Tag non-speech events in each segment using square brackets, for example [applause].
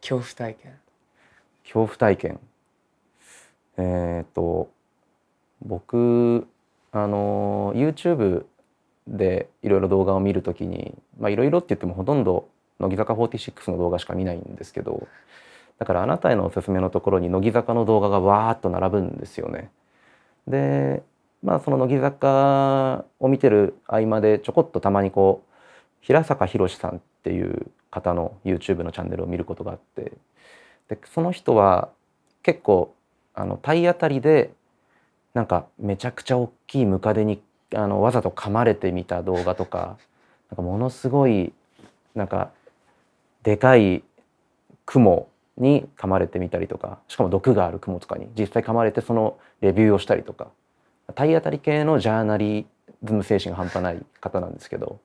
恐怖体験恐怖体験えっ、と僕あの YouTube でいろいろ動画を見るときにいろいろって言ってもほとんど乃木坂46の動画しか見ないんですけどだからあなたへのおすすめのところに乃木坂の動画がわーっと並ぶんですよね。でまあその乃木坂を見てる合間でちょこっとたまにこう平坂宏さんっていう方の YouTube のチャンネルを見ることがあってでその人は結構あの体当たりでなんかめちゃくちゃ大きいムカデにあのわざと噛まれてみた動画とかなんかものすごいなんかでかい雲に噛まれてみたりとかしかも毒がある雲とかに実際噛まれてそのレビューをしたりとか体当たり系のジャーナリズム精神が半端ない方なんですけど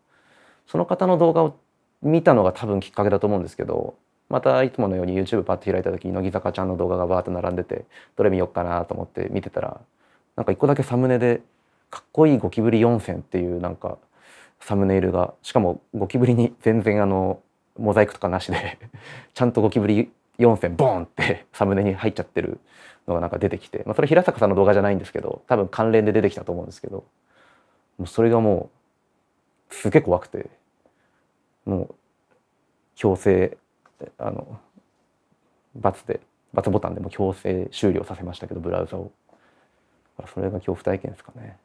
その方の動画を見たのが多分きっかけだと思うんですけどまたいつものように YouTube パッと開いた時乃木坂ちゃんの動画がバーッと並んでてどれ見よっかなと思って見てたらなんか一個だけサムネで「かっこいいゴキブリ4選」っていうなんかサムネイルがしかもゴキブリに全然あのモザイクとかなしで [laughs] ちゃんとゴキブリ4選ボンってサムネに入っちゃってるのがなんか出てきて、まあ、それ平坂さんの動画じゃないんですけど多分関連で出てきたと思うんですけどもうそれがもうすげえ怖くて。もう強制あの罰で罰ボタンでも強制終了させましたけどブラウザをそれが恐怖体験ですかね。